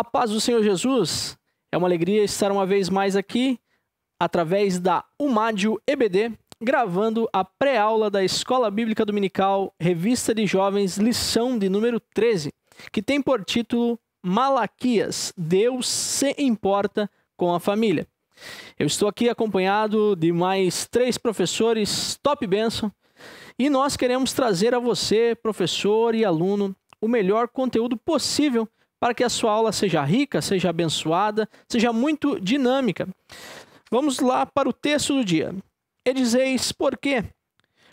A paz do Senhor Jesus. É uma alegria estar uma vez mais aqui, através da Umádio EBD, gravando a pré-aula da Escola Bíblica Dominical, Revista de Jovens, lição de número 13, que tem por título Malaquias: Deus se importa com a família. Eu estou aqui acompanhado de mais três professores top benção e nós queremos trazer a você, professor e aluno, o melhor conteúdo possível para que a sua aula seja rica, seja abençoada, seja muito dinâmica. Vamos lá para o texto do dia. E dizeis por quê?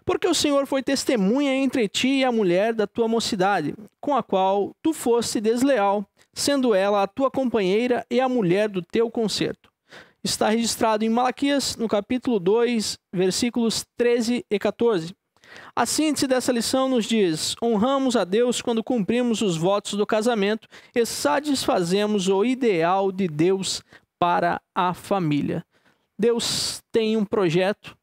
Porque o Senhor foi testemunha entre ti e a mulher da tua mocidade, com a qual tu foste desleal, sendo ela a tua companheira e a mulher do teu concerto. Está registrado em Malaquias, no capítulo 2, versículos 13 e 14. Assim, a síntese dessa lição nos diz: honramos a Deus quando cumprimos os votos do casamento e satisfazemos o ideal de Deus para a família. Deus tem um projeto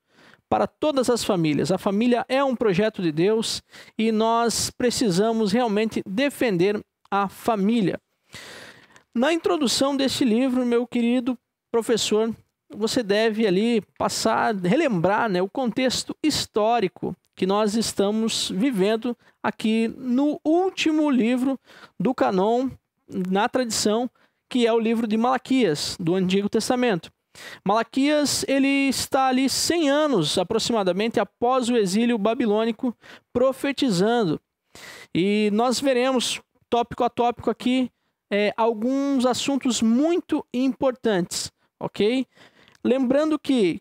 para todas as famílias. A família é um projeto de Deus e nós precisamos realmente defender a família. Na introdução deste livro, meu querido professor, você deve ali passar, relembrar né, o contexto histórico que nós estamos vivendo aqui no último livro do Canon, na tradição, que é o livro de Malaquias, do Antigo Testamento. Malaquias ele está ali 100 anos aproximadamente após o exílio babilônico, profetizando. E nós veremos, tópico a tópico aqui, é, alguns assuntos muito importantes, ok? Lembrando que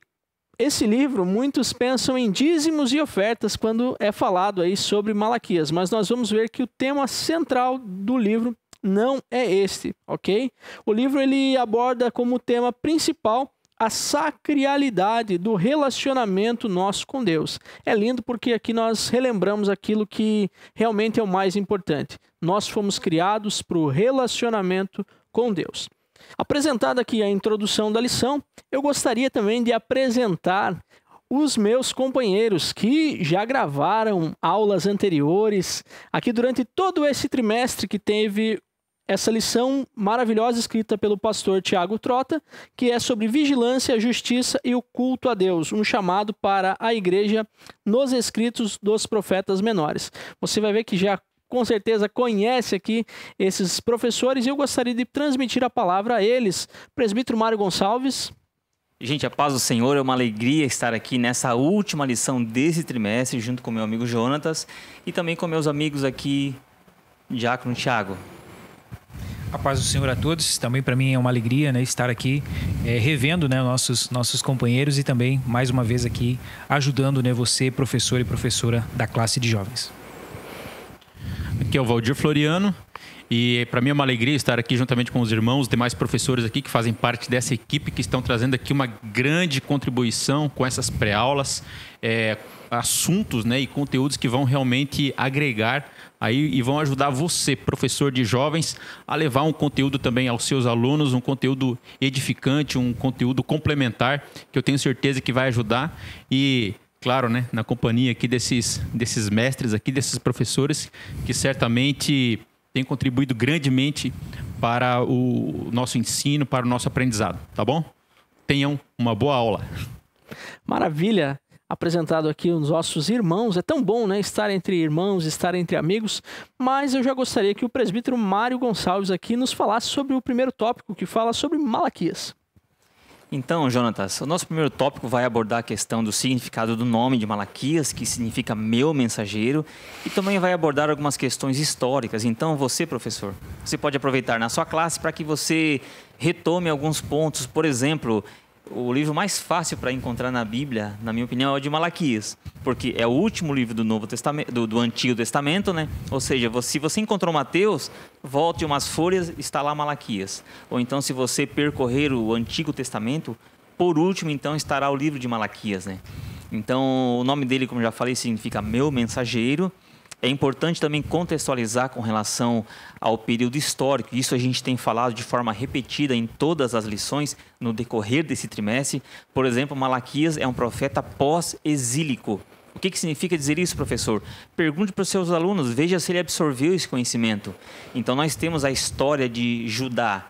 esse livro, muitos pensam em dízimos e ofertas quando é falado aí sobre Malaquias, mas nós vamos ver que o tema central do livro não é este, ok? O livro ele aborda como tema principal a sacralidade do relacionamento nosso com Deus. É lindo porque aqui nós relembramos aquilo que realmente é o mais importante. Nós fomos criados para o relacionamento com Deus. Apresentada aqui a introdução da lição, eu gostaria também de apresentar os meus companheiros que já gravaram aulas anteriores aqui durante todo esse trimestre que teve essa lição maravilhosa escrita pelo pastor Tiago Trota, que é sobre vigilância, justiça e o culto a Deus, um chamado para a igreja nos escritos dos profetas menores. Você vai ver que já com certeza conhece aqui esses professores e eu gostaria de transmitir a palavra a eles. Presbítero Mário Gonçalves. Gente, a paz do Senhor, é uma alegria estar aqui nessa última lição desse trimestre, junto com meu amigo Jonatas e também com meus amigos aqui, Diácono Tiago. A paz do Senhor a todos. Também para mim é uma alegria né, estar aqui é, revendo né, nossos, nossos companheiros e também, mais uma vez, aqui ajudando né, você, professor e professora da classe de jovens. Aqui é o Valdir Floriano. E para mim é uma alegria estar aqui juntamente com os irmãos, os demais professores aqui que fazem parte dessa equipe, que estão trazendo aqui uma grande contribuição com essas pré-aulas, é, assuntos né, e conteúdos que vão realmente agregar aí e vão ajudar você, professor de jovens, a levar um conteúdo também aos seus alunos, um conteúdo edificante, um conteúdo complementar, que eu tenho certeza que vai ajudar. E claro, né, na companhia aqui desses, desses mestres aqui, desses professores, que certamente têm contribuído grandemente para o nosso ensino, para o nosso aprendizado, tá bom? Tenham uma boa aula. Maravilha! apresentado aqui os nossos irmãos. É tão bom, né, estar entre irmãos, estar entre amigos, mas eu já gostaria que o presbítero Mário Gonçalves aqui nos falasse sobre o primeiro tópico que fala sobre Malaquias. Então, Jonatas, o nosso primeiro tópico vai abordar a questão do significado do nome de Malaquias, que significa meu mensageiro, e também vai abordar algumas questões históricas. Então, você, professor, você pode aproveitar na sua classe para que você retome alguns pontos, por exemplo, o livro mais fácil para encontrar na Bíblia, na minha opinião, é o de Malaquias, porque é o último livro do Novo Testamento, do, do Antigo Testamento, né? Ou seja, se você encontrou Mateus, volte umas folhas, está lá Malaquias. Ou então, se você percorrer o Antigo Testamento, por último, então, estará o livro de Malaquias, né? Então, o nome dele, como já falei, significa meu mensageiro. É importante também contextualizar com relação ao período histórico, isso a gente tem falado de forma repetida em todas as lições no decorrer desse trimestre. Por exemplo, Malaquias é um profeta pós-exílico. O que, que significa dizer isso, professor? Pergunte para os seus alunos, veja se ele absorveu esse conhecimento. Então, nós temos a história de Judá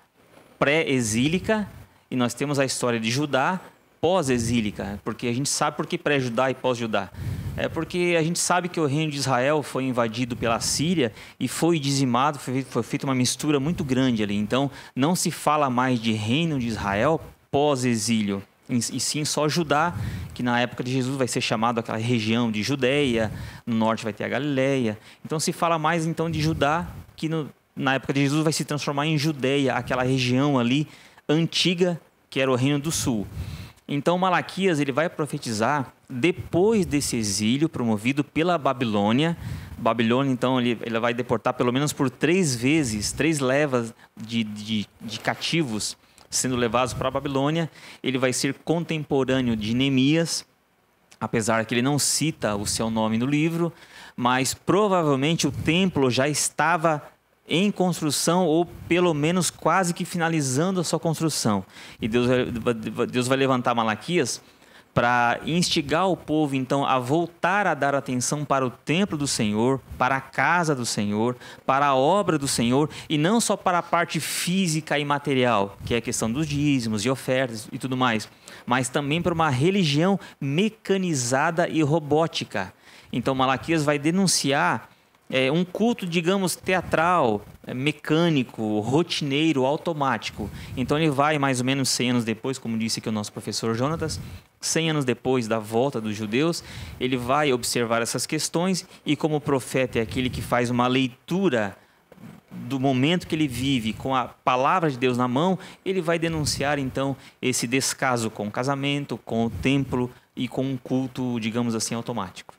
pré-exílica e nós temos a história de Judá pós-exílica, porque a gente sabe por que pré-Judá e pós-Judá. É porque a gente sabe que o reino de Israel foi invadido pela Síria e foi dizimado, foi, foi feita uma mistura muito grande ali. Então, não se fala mais de reino de Israel pós-exílio, e sim só Judá, que na época de Jesus vai ser chamado aquela região de Judéia, no norte vai ter a Galileia. Então, se fala mais então de Judá, que no, na época de Jesus vai se transformar em Judeia, aquela região ali antiga que era o reino do sul. Então Malaquias ele vai profetizar depois desse exílio promovido pela Babilônia. Babilônia, então, ele, ele vai deportar pelo menos por três vezes, três levas de, de, de cativos sendo levados para a Babilônia. Ele vai ser contemporâneo de Neemias, apesar que ele não cita o seu nome no livro, mas provavelmente o templo já estava em construção ou pelo menos quase que finalizando a sua construção. E Deus, Deus vai levantar Malaquias para instigar o povo então a voltar a dar atenção para o templo do Senhor, para a casa do Senhor, para a obra do Senhor e não só para a parte física e material, que é a questão dos dízimos e ofertas e tudo mais, mas também para uma religião mecanizada e robótica. Então Malaquias vai denunciar é, um culto, digamos, teatral, é, mecânico, rotineiro, automático. Então ele vai, mais ou menos 100 anos depois, como disse aqui o nosso professor Jonatas, 100 anos depois da volta dos judeus, ele vai observar essas questões e, como profeta, é aquele que faz uma leitura do momento que ele vive com a palavra de Deus na mão, ele vai denunciar então esse descaso com o casamento, com o templo e com o culto, digamos assim, automático.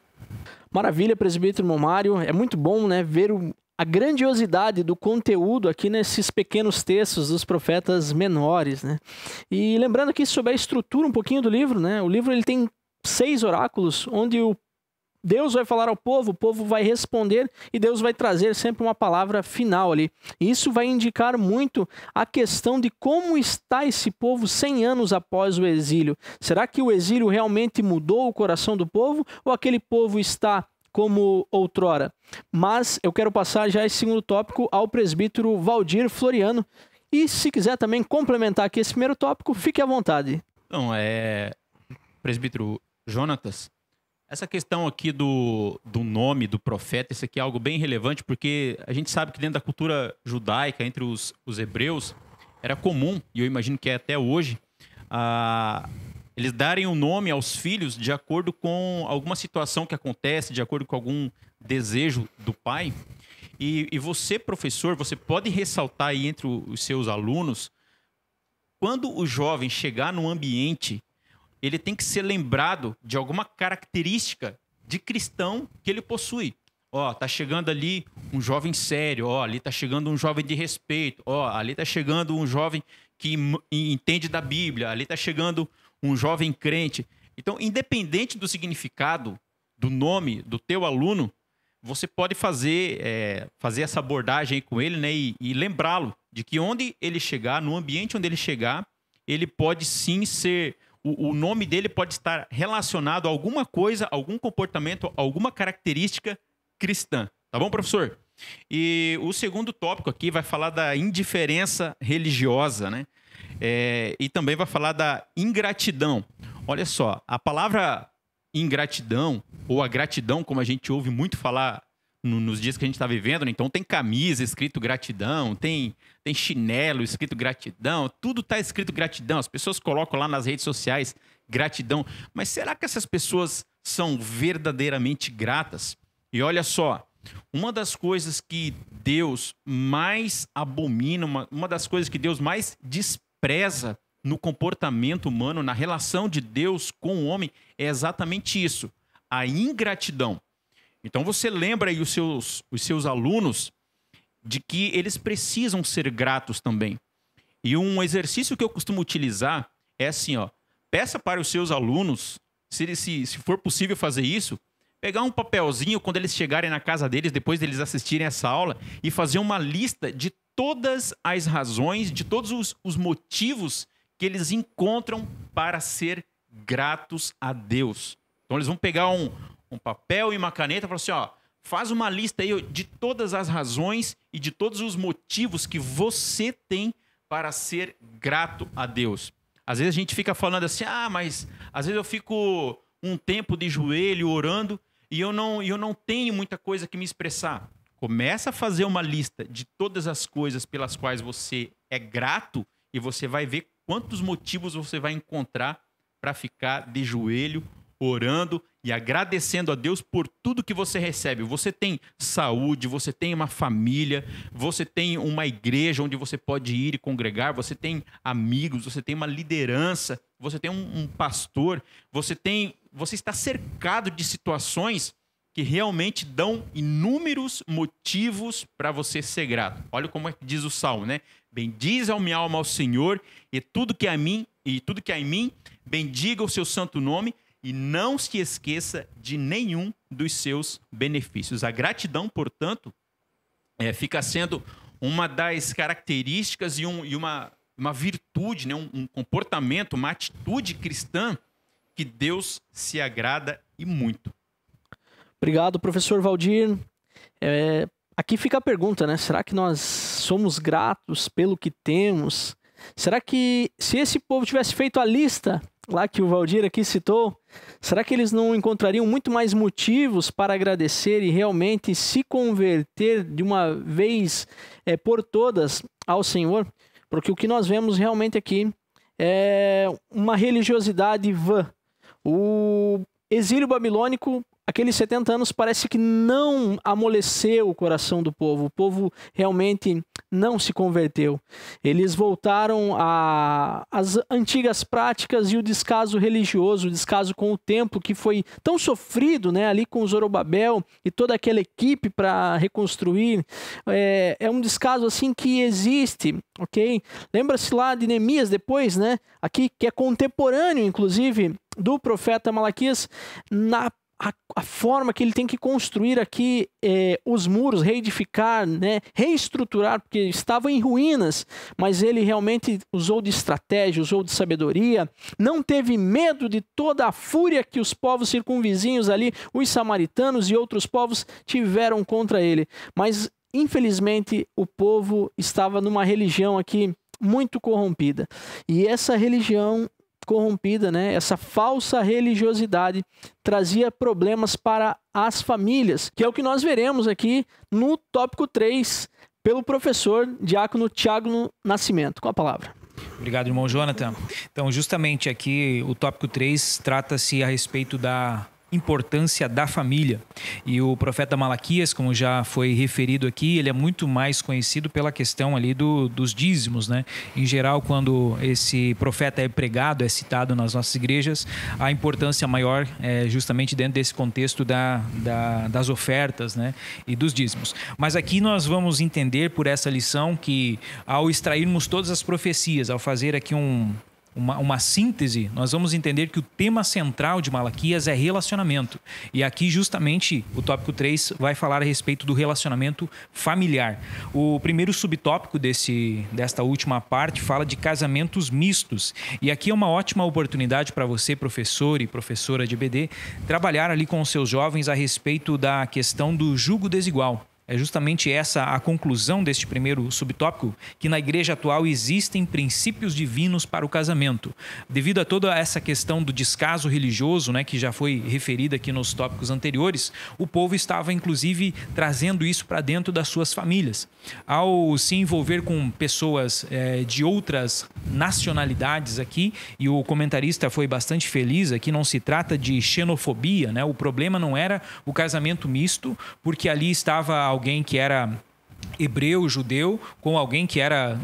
Maravilha, presbítero Mário. É muito bom né, ver o a grandiosidade do conteúdo aqui nesses pequenos textos dos profetas menores, né? E lembrando aqui sobre a estrutura um pouquinho do livro, né? O livro ele tem seis oráculos onde o Deus vai falar ao povo, o povo vai responder e Deus vai trazer sempre uma palavra final ali. E isso vai indicar muito a questão de como está esse povo 100 anos após o exílio. Será que o exílio realmente mudou o coração do povo ou aquele povo está como outrora. Mas eu quero passar já esse segundo tópico ao presbítero Valdir Floriano. E se quiser também complementar aqui esse primeiro tópico, fique à vontade. Então, é. Presbítero Jonatas, essa questão aqui do, do nome do profeta, isso aqui é algo bem relevante, porque a gente sabe que dentro da cultura judaica, entre os, os hebreus, era comum, e eu imagino que é até hoje, a, eles darem um nome aos filhos de acordo com alguma situação que acontece, de acordo com algum desejo do pai. E, e você, professor, você pode ressaltar aí entre os seus alunos, quando o jovem chegar no ambiente, ele tem que ser lembrado de alguma característica de cristão que ele possui. Ó, tá chegando ali um jovem sério, ó, ali tá chegando um jovem de respeito, ó, ali tá chegando um jovem que entende da Bíblia, ali tá chegando um jovem crente. Então, independente do significado do nome do teu aluno, você pode fazer, é, fazer essa abordagem com ele né, e, e lembrá-lo de que onde ele chegar, no ambiente onde ele chegar, ele pode sim ser. O, o, nome dele pode estar relacionado a alguma coisa, algum comportamento, alguma característica cristã. Tá bom, professor? E o segundo tópico aqui vai falar da indiferença religiosa, né? É, e também vai falar da ingratidão. Olha só, a palavra ingratidão, ou a gratidão, como a gente ouve muito falar no, nos dias que a gente está vivendo, né? então tem camisa escrito gratidão, tem, tem chinelo escrito gratidão, tudo está escrito gratidão. As pessoas colocam lá nas redes sociais gratidão. Mas será que essas pessoas são verdadeiramente gratas? E olha só, uma das coisas que Deus mais abomina, uma, uma das coisas que Deus mais despreza, preza no comportamento humano, na relação de Deus com o homem, é exatamente isso: a ingratidão. Então você lembra aí os seus, os seus alunos de que eles precisam ser gratos também. E um exercício que eu costumo utilizar é assim: ó, peça para os seus alunos, se, se, se for possível fazer isso, pegar um papelzinho quando eles chegarem na casa deles, depois deles assistirem essa aula, e fazer uma lista de todas as razões, de todos os, os motivos que eles encontram para ser gratos a Deus. Então eles vão pegar um, um papel e uma caneta e falar assim: ó, faz uma lista aí de todas as razões e de todos os motivos que você tem para ser grato a Deus. Às vezes a gente fica falando assim: ah, mas às vezes eu fico um tempo de joelho orando e eu não, eu não tenho muita coisa que me expressar. Começa a fazer uma lista de todas as coisas pelas quais você é grato e você vai ver quantos motivos você vai encontrar para ficar de joelho, orando e agradecendo a Deus por tudo que você recebe. Você tem saúde, você tem uma família, você tem uma igreja onde você pode ir e congregar, você tem amigos, você tem uma liderança, você tem um, um pastor, você tem você está cercado de situações que realmente dão inúmeros motivos para você ser grato. Olha como é que diz o salmo, né? Bendiz a minha alma ao Senhor e tudo que a mim e tudo que há em mim, bendiga o seu santo nome e não se esqueça de nenhum dos seus benefícios. A gratidão, portanto, é, fica sendo uma das características e, um, e uma, uma virtude, né? Um, um comportamento, uma atitude cristã que Deus se agrada e muito. Obrigado, professor Valdir. É, aqui fica a pergunta, né? Será que nós somos gratos pelo que temos? Será que se esse povo tivesse feito a lista lá que o Valdir aqui citou, será que eles não encontrariam muito mais motivos para agradecer e realmente se converter de uma vez é, por todas ao Senhor? Porque o que nós vemos realmente aqui é uma religiosidade vã, o exílio babilônico aqueles 70 anos parece que não amoleceu o coração do povo. O povo realmente não se converteu. Eles voltaram às antigas práticas e o descaso religioso, o descaso com o templo que foi tão sofrido, né, ali com Zorobabel e toda aquela equipe para reconstruir. É, é um descaso assim que existe, ok? Lembra-se lá de Neemias depois, né? Aqui que é contemporâneo, inclusive, do profeta Malaquias na a, a, forma que ele tem que construir aqui é, os muros, reedificar, né, reestruturar, porque estavam em ruínas, mas ele realmente usou de estratégia, usou de sabedoria, não teve medo de toda a fúria que os povos circunvizinhos ali, os samaritanos e outros povos tiveram contra ele. Mas, infelizmente, o povo estava numa religião aqui muito corrompida. E essa religião corrompida, né? Essa falsa religiosidade trazia problemas para as famílias, que é o que nós veremos aqui no tópico 3, pelo professor Diácono Tiago Nascimento. Com a palavra. Obrigado, irmão Jonathan. Então, justamente aqui, o tópico 3 trata-se a respeito da importância da família. E o profeta Malaquias, como já foi referido aqui, ele é muito mais conhecido pela questão ali do, dos dízimos, né? Em geral, quando esse profeta é pregado, é citado nas nossas igrejas, a importância maior é justamente dentro desse contexto da, da, das ofertas, né? E dos dízimos. Mas aqui nós vamos entender por essa lição que ao extrairmos todas as profecias, ao fazer aqui um, uma, uma síntese, nós vamos entender que o tema central de Malaquias é relacionamento. E aqui, justamente, o tópico 3 vai falar a respeito do relacionamento familiar. O primeiro subtópico desse, desta última parte fala de casamentos mistos. E aqui é uma ótima oportunidade para você, professor e professora de BD, trabalhar ali com os seus jovens a respeito da questão do julgo desigual. É justamente essa a conclusão deste primeiro subtópico, que na igreja atual existem princípios divinos para o casamento. Devido a toda essa questão do descaso religioso, né, que já foi referida aqui nos tópicos anteriores, o povo estava inclusive trazendo isso para dentro das suas famílias ao se envolver com pessoas é, de outras nacionalidades aqui, e o comentarista foi bastante feliz aqui, não se trata de xenofobia, né? O problema não era o casamento misto, porque ali estava alguém que era hebreu, judeu, com alguém que era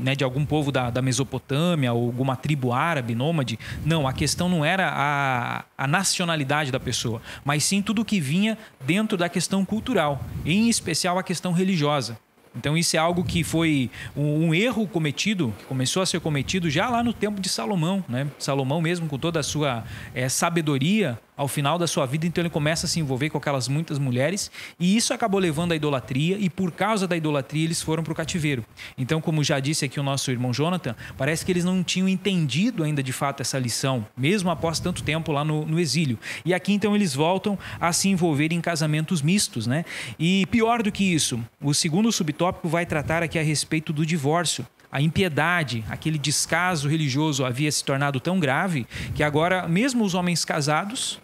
né, de algum povo da, da, Mesopotâmia ou alguma tribo árabe, nômade. Não, a questão não era a, a nacionalidade da pessoa, mas sim tudo que vinha dentro da questão cultural, em especial a questão religiosa. Então isso é algo que foi um, um, erro cometido, que começou a ser cometido já lá no tempo de Salomão, né? Salomão mesmo com toda a sua é, sabedoria, ao final da sua vida, então ele começa a se envolver com aquelas muitas mulheres, e isso acabou levando à idolatria, e por causa da idolatria eles foram para o cativeiro. Então, como já disse aqui o nosso irmão Jonathan, parece que eles não tinham entendido ainda de fato essa lição, mesmo após tanto tempo lá no, no exílio. E aqui então eles voltam a se envolver em casamentos mistos, né? E pior do que isso, o segundo subtópico vai tratar aqui a respeito do divórcio a impiedade, aquele descaso religioso havia se tornado tão grave que agora, mesmo os homens casados,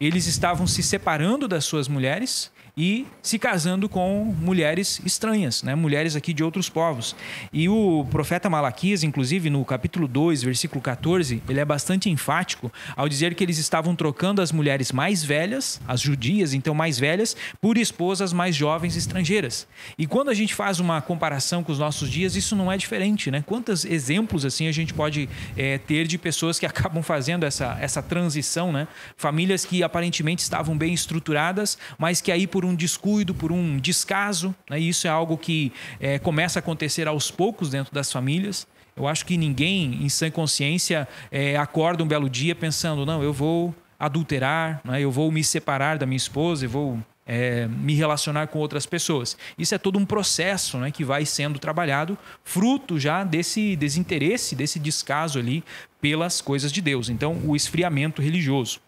eles estavam se separando das suas mulheres e se casando com mulheres estranhas, né? mulheres aqui de outros povos. E o profeta Malaquias, inclusive, no capítulo 2, versículo 14, ele é bastante enfático ao dizer que eles estavam trocando as mulheres mais velhas, as judias, então mais velhas, por esposas mais jovens estrangeiras. E quando a gente faz uma comparação com os nossos dias, isso não é diferente, né? Quantos exemplos assim a gente pode é, ter de pessoas que acabam fazendo essa, essa transição, né? Famílias que aparentemente estavam bem estruturadas, mas que aí por por um descuido, por um descaso. Né? E isso é algo que é, começa a acontecer aos poucos dentro das famílias. Eu acho que ninguém, em sã consciência, é, acorda um belo dia pensando: não, eu vou adulterar, né? eu vou me separar da minha esposa, eu vou é, me relacionar com outras pessoas. Isso é todo um processo né, que vai sendo trabalhado, fruto já desse desinteresse, desse descaso ali pelas coisas de Deus. Então, o esfriamento religioso.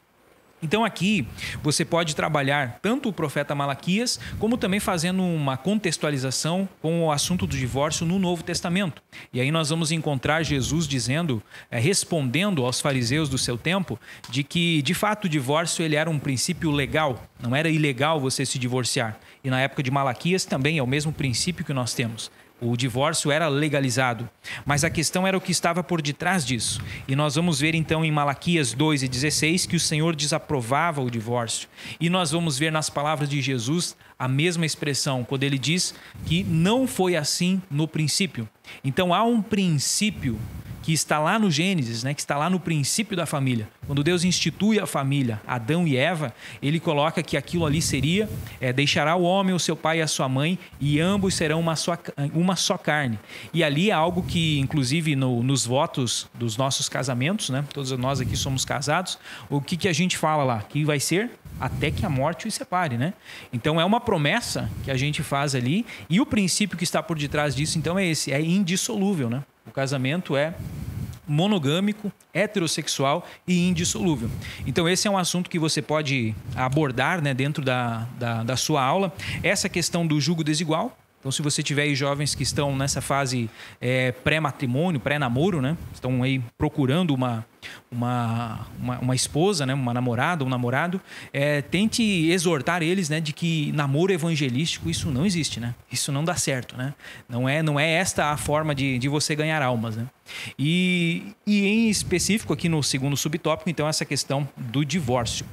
Então aqui você pode trabalhar tanto o profeta Malaquias, como também fazendo uma contextualização com o assunto do divórcio no Novo Testamento. E aí nós vamos encontrar Jesus dizendo, é, respondendo aos fariseus do seu tempo, de que de fato o divórcio ele era um princípio legal, não era ilegal você se divorciar. E na época de Malaquias também é o mesmo princípio que nós temos o divórcio era legalizado, mas a questão era o que estava por detrás disso. E nós vamos ver então em Malaquias 2 e 16 que o Senhor desaprovava o divórcio. E nós vamos ver nas palavras de Jesus a mesma expressão, quando ele diz que não foi assim no princípio. Então há um princípio que está lá no Gênesis, né, que está lá no princípio da família. Quando Deus institui a família, Adão e Eva, ele coloca que aquilo ali seria: é, deixará o homem, o seu pai e a sua mãe, e ambos serão uma só, uma só carne. E ali é algo que, inclusive, no, nos votos dos nossos casamentos, né, todos nós aqui somos casados, o que, que a gente fala lá? Que vai ser até que a morte os separe, né? Então é uma promessa que a gente faz ali, e o princípio que está por detrás disso, então, é esse: é indissolúvel, né? O casamento é monogâmico, heterossexual e indissolúvel. Então, esse é um assunto que você pode abordar né, dentro da, da, da sua aula. Essa questão do julgo desigual. Então, se você tiver jovens que estão nessa fase é, pré-matrimônio, pré-namoro, né, estão aí procurando uma, uma, uma, uma, esposa, né, uma namorada, um namorado, é, tente exortar eles, né, de que namoro evangelístico isso não existe, né? Isso não dá certo, né? Não é, não é esta a forma de, de você ganhar almas, né? E, e em específico aqui no segundo subtópico, então essa questão do divórcio.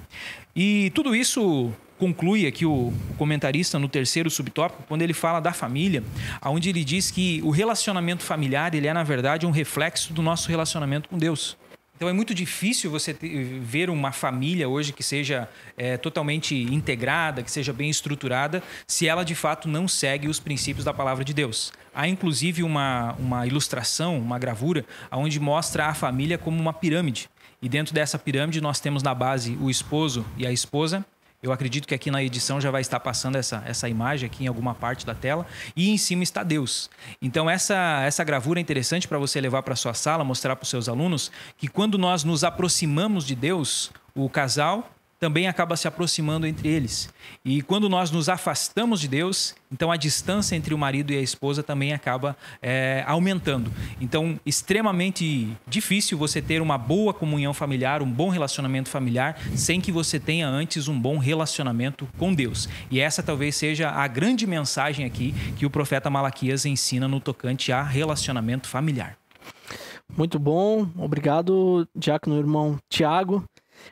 E tudo isso conclui aqui o comentarista no terceiro subtópico, quando ele fala da família, onde ele diz que o relacionamento familiar ele é, na verdade, um reflexo do nosso relacionamento com Deus. Então é muito difícil você ter, ver uma família hoje que seja é, totalmente integrada, que seja bem estruturada, se ela de fato não segue os princípios da palavra de Deus. Há inclusive uma, uma ilustração, uma gravura, onde mostra a família como uma pirâmide. E dentro dessa pirâmide nós temos na base o esposo e a esposa, eu acredito que aqui na edição já vai estar passando essa, essa imagem aqui em alguma parte da tela. E em cima está Deus. Então, essa, essa gravura é interessante para você levar para sua sala, mostrar para os seus alunos que quando nós nos aproximamos de Deus, o casal também acaba se aproximando entre eles. E quando nós nos afastamos de Deus, então a distância entre o marido e a esposa também acaba é, aumentando. Então, extremamente difícil você ter uma boa comunhão familiar, um bom relacionamento familiar, sem que você tenha antes um bom relacionamento com Deus. E essa talvez seja a grande mensagem aqui que o profeta Malaquias ensina no tocante a relacionamento familiar. Muito bom, obrigado, Diácono irmão Tiago.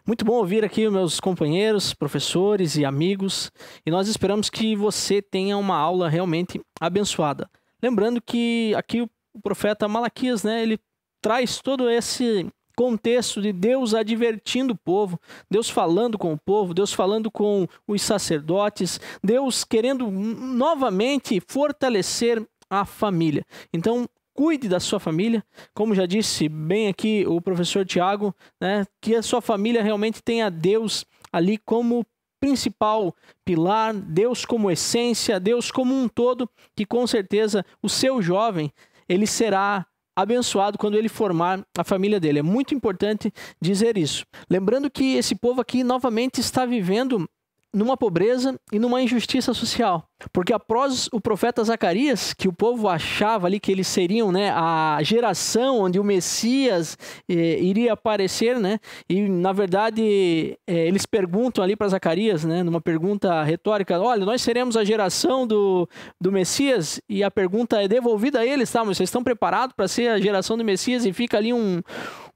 Muito bom ouvir aqui meus companheiros, professores e amigos, e nós esperamos que você tenha uma aula realmente abençoada. Lembrando que aqui o profeta Malaquias, né, ele traz todo esse contexto de Deus advertindo o povo, Deus falando com o povo, Deus falando com os sacerdotes, Deus querendo novamente fortalecer a família. Então, cuide da sua família. Como já disse bem aqui o professor Tiago, né, que a sua família realmente tenha Deus ali como principal pilar, Deus como essência, Deus como um todo, que com certeza o seu jovem ele será abençoado quando ele formar a família dele. É muito importante dizer isso. Lembrando que esse povo aqui novamente está vivendo numa pobreza e numa injustiça social. Porque após o profeta Zacarias, que o povo achava ali que eles seriam né, a geração onde o Messias eh, iria aparecer, né? E na verdade eh, eles perguntam ali para Zacarias, né? Numa pergunta retórica, olha, nós seremos a geração do, do Messias? E a pergunta é devolvida a eles, tá? Mas vocês estão preparados para ser a geração do Messias? E fica ali um,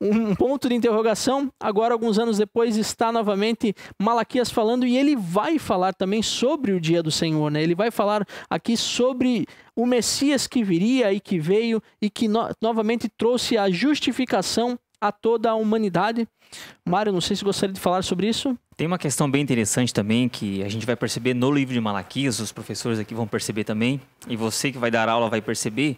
um ponto de interrogação. Agora, alguns anos depois, está novamente Malaquias falando e ele vai falar também sobre o dia do Senhor, né? Ele vai falar aqui sobre o Messias que viria e que veio e que no novamente trouxe a justificação a toda a humanidade. Mário, não sei se gostaria de falar sobre isso. Tem uma questão bem interessante também que a gente vai perceber no livro de Malaquias, os professores aqui vão perceber também, e você que vai dar aula vai perceber,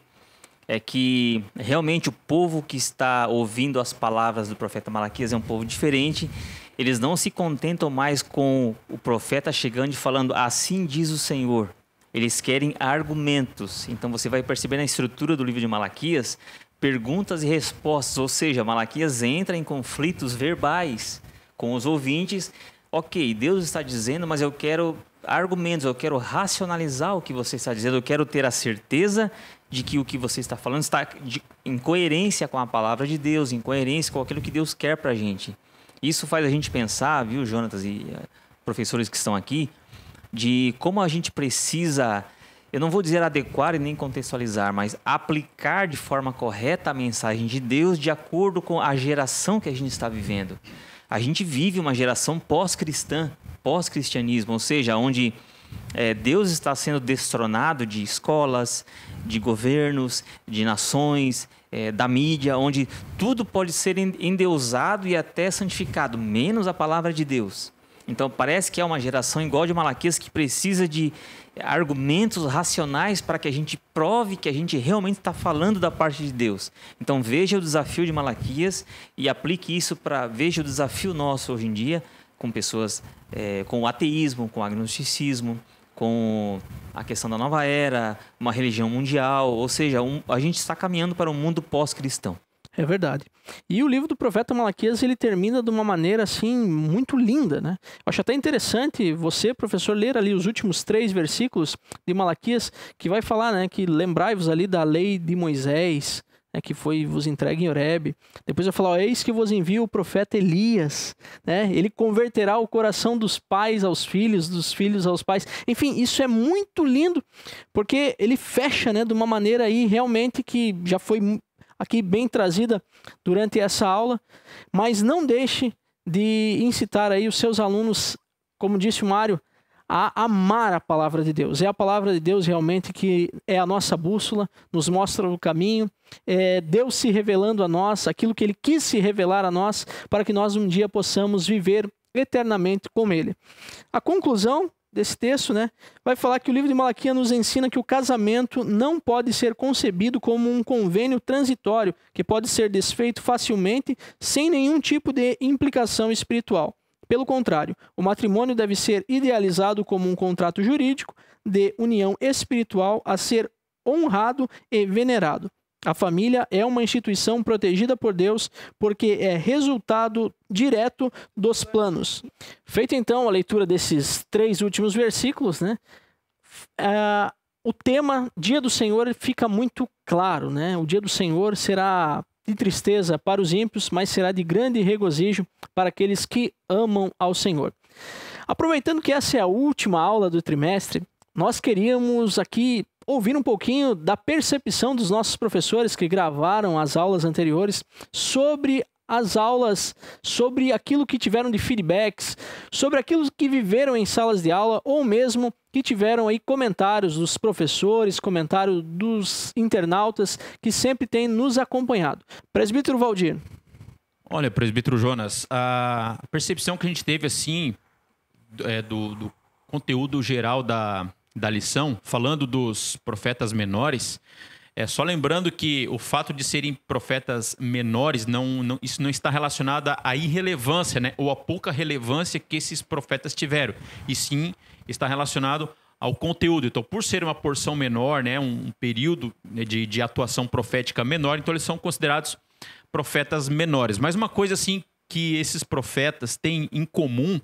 é que realmente o povo que está ouvindo as palavras do profeta Malaquias é um povo diferente eles não se contentam mais com o profeta chegando e falando assim diz o Senhor. Eles querem argumentos. Então você vai perceber na estrutura do livro de Malaquias perguntas e respostas, ou seja, Malaquias entra em conflitos verbais com os ouvintes. OK, Deus está dizendo, mas eu quero argumentos, eu quero racionalizar o que você está dizendo, eu quero ter a certeza de que o que você está falando está de, em coerência com a palavra de Deus, em coerência com aquilo que Deus quer para a gente. Isso faz a gente pensar, viu, Jonatas e eh, professores que estão aqui, de como a gente precisa, eu não vou dizer adequar e nem contextualizar, mas aplicar de forma correta a mensagem de Deus de acordo com a geração que a gente está vivendo. A gente vive uma geração pós-cristã, pós-cristianismo, ou seja, onde é, Deus está sendo destronado de escolas, de governos, de nações, é, da mídia, onde tudo pode ser endeusado e até santificado, menos a palavra de Deus. Então parece que é uma geração igual de Malaquias que precisa de argumentos racionais para que a gente prove que a gente realmente está falando da parte de Deus. Então veja o desafio de Malaquias e aplique isso para veja o desafio nosso hoje em dia com pessoas é, com o ateísmo, com o agnosticismo, com a questão da nova era, uma religião mundial, ou seja, um, a gente está caminhando para um mundo pós-cristão. É verdade. E o livro do profeta Malaquias, ele termina de uma maneira assim muito linda, né? Eu acho até interessante você, professor, ler ali os últimos três versículos de Malaquias, que vai falar, né, que lembrai-vos ali da lei de Moisés, né, que foi vos entregue em Oreb. Depois vai falar, ó, eis que vos envia o profeta Elias, né? Ele converterá o coração dos pais aos filhos, dos filhos aos pais. Enfim, isso é muito lindo, porque ele fecha, né, de uma maneira aí realmente que já foi aqui bem trazida durante essa aula, mas não deixe de incitar aí os seus alunos, como disse o Mário, a amar a palavra de Deus. É a palavra de Deus realmente que é a nossa bússola, nos mostra o caminho, é Deus se revelando a nós, aquilo que Ele quis se revelar a nós, para que nós um dia possamos viver eternamente com Ele. A conclusão desse texto, né, vai falar que o livro de Malaquias nos ensina que o casamento não pode ser concebido como um convênio transitório que pode ser desfeito facilmente sem nenhum tipo de implicação espiritual. Pelo contrário, o matrimônio deve ser idealizado como um contrato jurídico de união espiritual a ser honrado e venerado. A família é uma instituição protegida por Deus porque é resultado direto dos planos. Feita então a leitura desses três últimos versículos, né? É, o tema Dia do Senhor fica muito claro, né? O Dia do Senhor será de tristeza para os ímpios, mas será de grande regozijo para aqueles que amam ao Senhor. Aproveitando que essa é a última aula do trimestre, nós queríamos aqui ouvir um pouquinho da percepção dos nossos professores que gravaram as aulas anteriores sobre as aulas, sobre aquilo que tiveram de feedbacks, sobre aquilo que viveram em salas de aula ou mesmo que tiveram aí comentários dos professores, comentário dos internautas que sempre têm nos acompanhado. Presbítero Valdir. Olha, presbítero Jonas, a percepção que a gente teve assim é, do, do conteúdo geral da, da lição, falando dos profetas menores, é, só lembrando que o fato de serem profetas menores, não, não, isso não está relacionado à irrelevância, né? Ou à pouca relevância que esses profetas tiveram. E sim, está relacionado ao conteúdo. Então, por ser uma porção menor, né? Um, um período né, de, de atuação profética menor, então eles são considerados profetas menores. Mas uma coisa, assim, que esses profetas têm em comum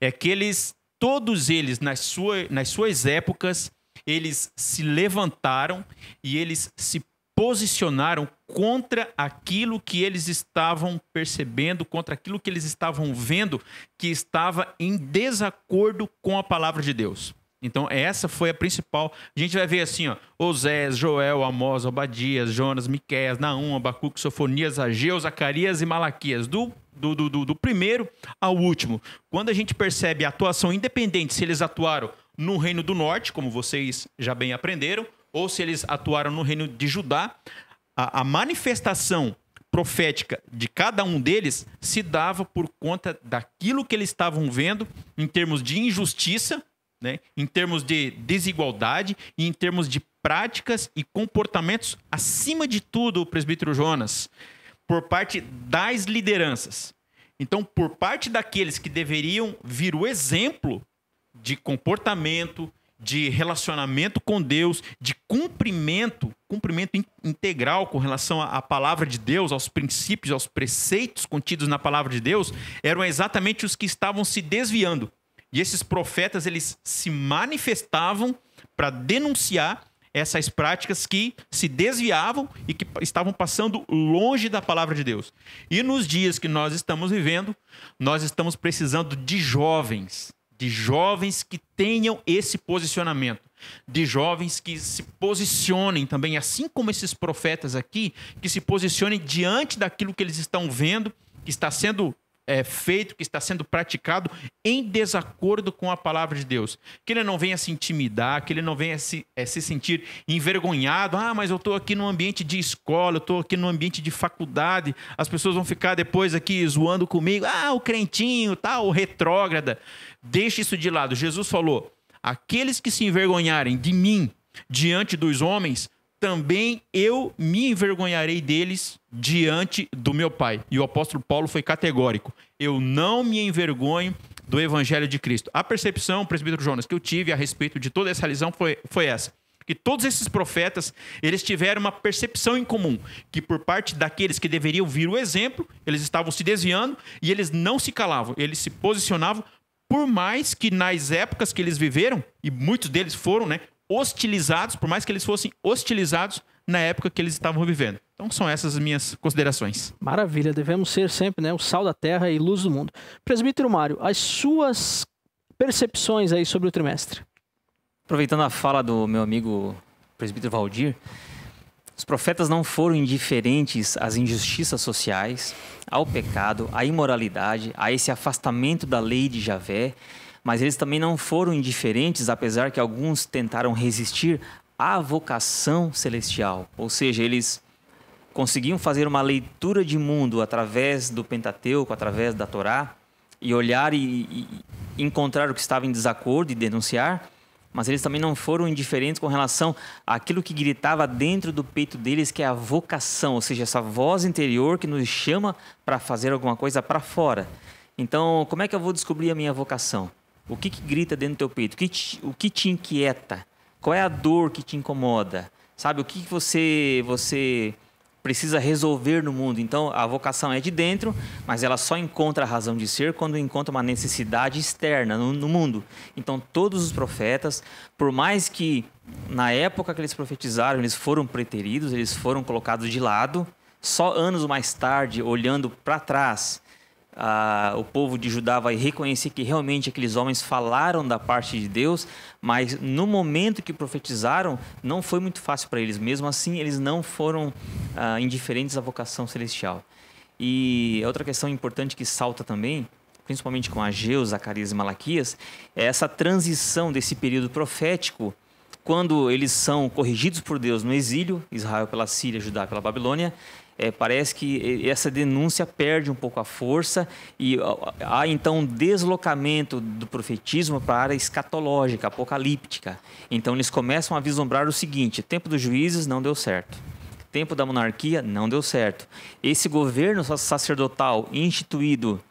é que eles, todos eles, nas, sua, nas suas épocas, eles se levantaram e eles se posicionaram contra aquilo que eles estavam percebendo, contra aquilo que eles estavam vendo que estava em desacordo com a palavra de Deus. Então, essa foi a principal. A gente vai ver assim, ó, Osés, Joel, Amós, Obadias, Jonas, Miqueias, Naum, Abacuque, Sofonias, Ageu, Zacarias e Malaquias, do, do, do, do primeiro ao último. Quando a gente percebe a atuação independente, se eles atuaram no Reino do Norte, como vocês já bem aprenderam, ou se eles atuaram no Reino de Judá, a, a manifestação profética de cada um deles se dava por conta daquilo que eles estavam vendo em termos de injustiça, né, em termos de desigualdade e em termos de práticas e comportamentos, acima de tudo, o presbítero Jonas, por parte das lideranças. Então, por parte daqueles que deveriam vir o exemplo de comportamento, de relacionamento com Deus, de cumprimento, cumprimento integral com relação à palavra de Deus, aos princípios, aos preceitos contidos na palavra de Deus, eram exatamente os que estavam se desviando. E esses profetas, eles se manifestavam para denunciar essas práticas que se desviavam e que estavam passando longe da palavra de Deus. E nos dias que nós estamos vivendo, nós estamos precisando de jovens de jovens que tenham esse posicionamento, de jovens que se posicionem também, assim como esses profetas aqui, que se posicionem diante daquilo que eles estão vendo, que está sendo é, feito, que está sendo praticado em desacordo com a palavra de Deus. Que ele não venha se intimidar, que ele não venha se, é, se sentir envergonhado. Ah, mas eu estou aqui num ambiente de escola, eu estou aqui num ambiente de faculdade, as pessoas vão ficar depois aqui zoando comigo. Ah, o crentinho, tal, tá, o retrógrada. Deixe isso de lado. Jesus falou: aqueles que se envergonharem de mim diante dos homens, também eu me envergonharei deles diante do meu Pai. E o apóstolo Paulo foi categórico. Eu não me envergonho do Evangelho de Cristo. A percepção, presbítero Jonas, que eu tive a respeito de toda essa lição foi, foi essa. Que todos esses profetas, eles tiveram uma percepção em comum, que por parte daqueles que deveriam vir o exemplo, eles estavam se desviando e eles não se calavam, eles se posicionavam, por mais que nas épocas que eles viveram, e muitos deles foram, né, hostilizados, por mais que eles fossem hostilizados na época que eles estavam vivendo. Então são essas as minhas considerações. Maravilha, devemos ser sempre né, o sal da terra e luz do mundo. Presbítero Mário, as suas percepções aí sobre o trimestre? Aproveitando a fala do meu amigo presbítero Valdir, os profetas não foram indiferentes às injustiças sociais, ao pecado, à imoralidade, a esse afastamento da lei de Javé mas eles também não foram indiferentes, apesar que alguns tentaram resistir à vocação celestial. Ou seja, eles conseguiam fazer uma leitura de mundo através do Pentateuco, através da Torá, e olhar e, e encontrar o que estava em desacordo e denunciar, mas eles também não foram indiferentes com relação àquilo que gritava dentro do peito deles, que é a vocação, ou seja, essa voz interior que nos chama para fazer alguma coisa para fora. Então, como é que eu vou descobrir a minha vocação? O que, que grita dentro do teu peito? O que, te, o que te inquieta? Qual é a dor que te incomoda? Sabe, o que, que você, você precisa resolver no mundo? Então, a vocação é de dentro, mas ela só encontra a razão de ser quando encontra uma necessidade externa no, no mundo. Então, todos os profetas, por mais que na época que eles profetizaram, eles foram preteridos, eles foram colocados de lado, só anos mais tarde, olhando para trás, ah, o povo de Judá vai reconhecer que realmente aqueles homens falaram da parte de Deus, mas no momento que profetizaram, não foi muito fácil para eles. Mesmo assim, eles não foram ah, indiferentes à vocação celestial. E é outra questão importante que salta também, principalmente com Ageu, Zacarias e Malaquias, é essa transição desse período profético, quando eles são corrigidos por Deus no exílio, Israel pela Síria, Judá pela Babilônia, é, parece que essa denúncia perde um pouco a força e há então um deslocamento do profetismo para a área escatológica, apocalíptica. Então eles começam a vislumbrar o seguinte: tempo dos juízes não deu certo. Tempo da monarquia não deu certo. Esse governo sacerdotal instituído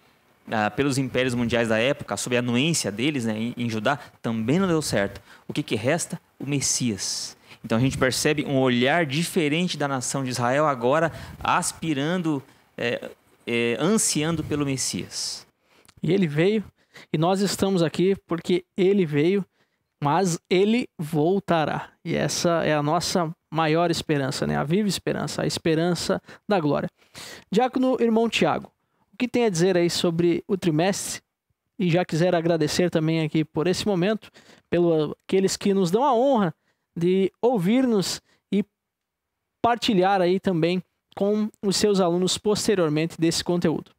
ah, pelos impérios mundiais da época, sob a anuência deles né, em, em Judá, também não deu certo. O que, que resta? O Messias então a gente percebe um olhar diferente da nação de Israel agora aspirando, é, é, ansiando pelo Messias. E ele veio, e nós estamos aqui porque ele veio, mas ele voltará. E essa é a nossa maior esperança, né? a viva esperança, a esperança da glória. Diácono, irmão Tiago, o que tem a dizer aí sobre o trimestre? E já quiser agradecer também aqui por esse momento, pelos aqueles que nos dão a honra de ouvir-nos e partilhar aí também com os seus alunos posteriormente desse conteúdo.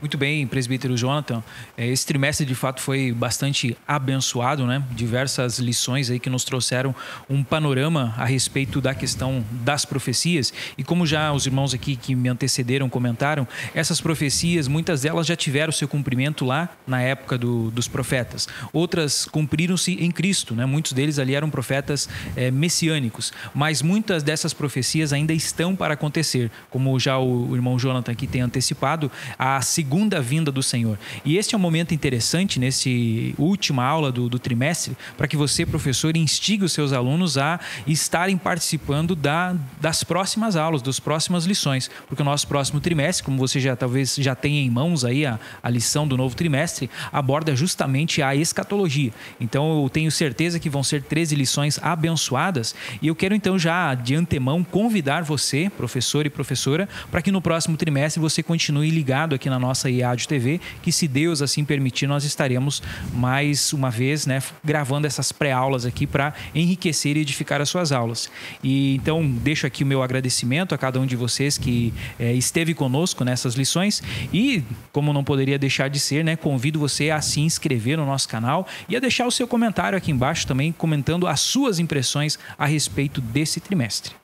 Muito bem, presbítero Jonathan. É, esse trimestre de fato foi bastante abençoado, né? Diversas lições aí que nos trouxeram um panorama a respeito da questão das profecias. E como já os irmãos aqui que me antecederam comentaram, essas profecias, muitas delas já tiveram seu cumprimento lá na época do, dos profetas. Outras cumpriram-se em Cristo, né? Muitos deles ali eram profetas é, messiânicos. Mas muitas dessas profecias ainda estão para acontecer. Como já o irmão Jonathan aqui tem antecipado, a segunda segunda vinda do Senhor. E esse é um momento interessante nesse última aula do, do trimestre para que você, professor, instigue os seus alunos a estarem participando da, das próximas aulas, das próximas lições, porque o nosso próximo trimestre, como você já talvez já tenha em mãos aí a, a lição do novo trimestre, aborda justamente a escatologia. Então eu tenho certeza que vão ser 13 lições abençoadas e eu quero então já de antemão convidar você, professor e professora, para que no próximo trimestre você continue ligado aqui na nossa nossa a de TV, que se Deus assim permitir, nós estaremos mais uma vez, né, gravando essas pré-aulas aqui para enriquecer e edificar as suas aulas. E então deixo aqui o meu agradecimento a cada um de vocês que é, esteve conosco nessas lições e, como não poderia deixar de ser, né, convido você a se inscrever no nosso canal e a deixar o seu comentário aqui embaixo também comentando as suas impressões a respeito desse trimestre.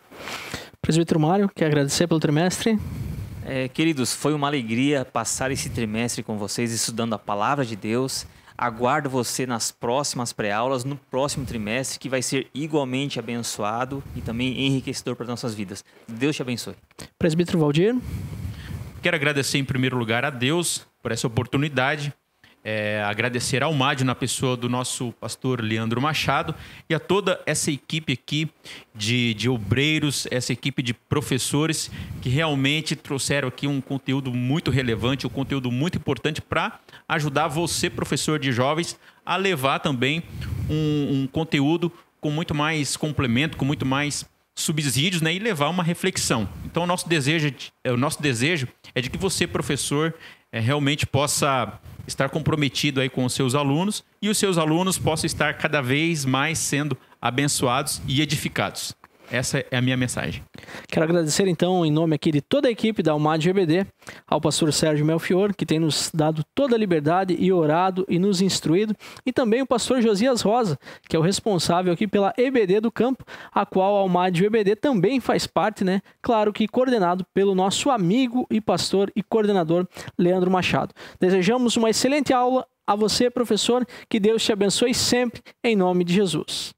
Presbítero Mário, quer agradecer pelo trimestre. É, queridos, foi uma alegria passar esse trimestre com vocês estudando a palavra de Deus. Aguardo você nas próximas pré-aulas, no próximo trimestre, que vai ser igualmente abençoado e também enriquecedor para nossas vidas. Deus te abençoe. Presbítero Valdir. Quero agradecer em primeiro lugar a Deus por essa oportunidade é, agradecer ao Mádio, na pessoa do nosso pastor Leandro Machado e a toda essa equipe aqui de, de obreiros, essa equipe de professores que realmente trouxeram aqui um conteúdo muito relevante, um conteúdo muito importante para ajudar você, professor de jovens, a levar também um, um conteúdo com muito mais complemento, com muito mais subsídios né, e levar uma reflexão. Então, o nosso desejo, é o nosso desejo é de que você, professor, é, realmente possa estar comprometido aí com os seus alunos e os seus alunos possam estar cada vez mais sendo abençoados e edificados. Essa é a minha mensagem. Quero agradecer, então, em nome aqui de toda a equipe da Almad GBD, ao pastor Sérgio Melfior, que tem nos dado toda a liberdade e orado e nos instruído, e também o pastor Josias Rosa, que é o responsável aqui pela EBD do campo, a qual a Almad GBD também faz parte, né? Claro que coordenado pelo nosso amigo e pastor e coordenador Leandro Machado. Desejamos uma excelente aula a você, professor, que Deus te abençoe sempre, em nome de Jesus.